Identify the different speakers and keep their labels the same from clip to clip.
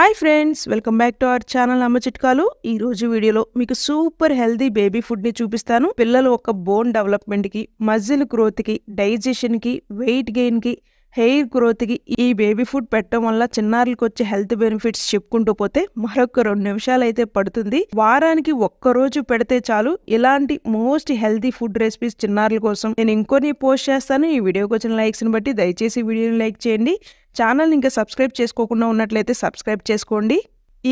Speaker 1: hi friends welcome back to our channel అమ్మ చిట్కాలు ఈ రోజు వీడియోలో మీకు సూపర్ హెల్దీ బేబీ ఫుడ్ ని చూపిస్తాను పిల్లలు ఒక బోన్ డెవలప్మెంట్ కి మజిల్ గ్రోత్ కి డైజెషన్ కి వెయిట్ గెయిన్ కి హెయిర్ గ్రోత్కి ఈ బేబీ ఫుడ్ పెట్టడం వల్ల చిన్నారులకు వచ్చే హెల్త్ బెనిఫిట్స్ చెప్పుకుంటూ పోతే మరొక రెండు నిమిషాలు అయితే పడుతుంది వారానికి ఒక్కరోజు పెడితే చాలు ఇలాంటి మోస్ట్ హెల్తీ ఫుడ్ రెసిపీస్ చిన్నారుల కోసం నేను ఇంకొన్ని పోస్ట్ చేస్తాను ఈ వీడియోకి వచ్చిన లైక్స్ని బట్టి దయచేసి వీడియోని లైక్ చేయండి ఛానల్ ఇంకా సబ్స్క్రైబ్ చేసుకోకుండా ఉన్నట్లయితే సబ్స్క్రైబ్ చేసుకోండి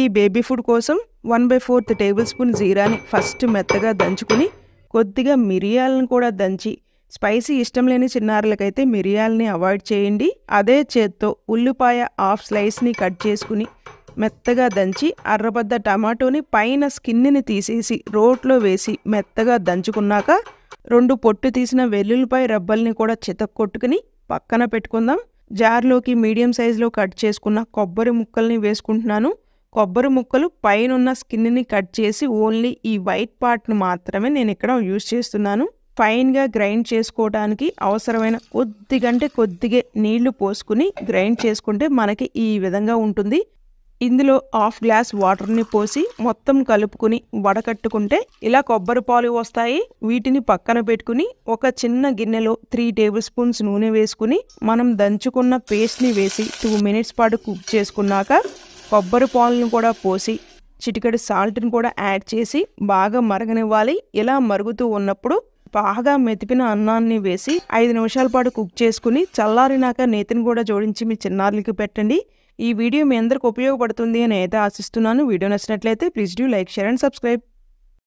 Speaker 1: ఈ బేబీ ఫుడ్ కోసం one by fourth table spoon జీరాని ఫస్ట్ మెత్తగా దంచుకుని కొద్దిగా మిరియాలను కూడా దంచి స్పైసీ ఇష్టం లేని చిన్నారులకైతే మిరియాలని అవాయిడ్ చేయండి అదే చేత్తో ఉల్లిపాయ హాఫ్ స్లైస్ని కట్ చేసుకుని మెత్తగా దంచి అర్రబద్ద టమాటోని పైన స్కిన్ని తీసేసి రోట్లో వేసి మెత్తగా దంచుకున్నాక రెండు పొట్టు తీసిన వెల్లుల్లిపాయ రబ్బల్ని కూడా చితక్కొట్టుకుని పక్కన పెట్టుకుందాం జార్లోకి మీడియం సైజులో కట్ చేసుకున్న కొబ్బరి ముక్కల్ని వేసుకుంటున్నాను కొబ్బరి ముక్కలు పైనున్న స్కిన్ని కట్ చేసి ఓన్లీ ఈ వైట్ పార్ట్ని మాత్రమే నేను ఇక్కడ యూజ్ చేస్తున్నాను ఫైన్గా గ్రైండ్ చేసుకోవడానికి అవసరమైన కొద్దిగంటే కొద్దిగా నీళ్లు పోసుకుని గ్రైండ్ చేసుకుంటే మనకి ఈ విధంగా ఉంటుంది ఇందులో హాఫ్ గ్లాస్ వాటర్ని పోసి మొత్తం కలుపుకుని వడకట్టుకుంటే ఇలా కొబ్బరి పాలు వస్తాయి వీటిని పక్కన పెట్టుకుని ఒక చిన్న గిన్నెలో త్రీ టేబుల్ స్పూన్స్ నూనె వేసుకుని మనం దంచుకున్న పేస్ట్ని వేసి టూ మినిట్స్ పాటు కుక్ చేసుకున్నాక కొబ్బరి పాలను కూడా పోసి చిటికడి సాల్ట్ని కూడా యాడ్ చేసి బాగా మరగనివ్వాలి ఇలా మరుగుతూ ఉన్నప్పుడు బాగా మెతిపిన అన్నాన్ని వేసి ఐదు నిమిషాల పాటు కుక్ చేసుకుని చల్లారినాక నేతిని కూడా జోడించి మీ చిన్నారులకి పెట్టండి ఈ వీడియో మీ అందరికి ఉపయోగపడుతుంది అని అయితే ఆశిస్తున్నాను వీడియో నచ్చినట్లయితే please do like share and subscribe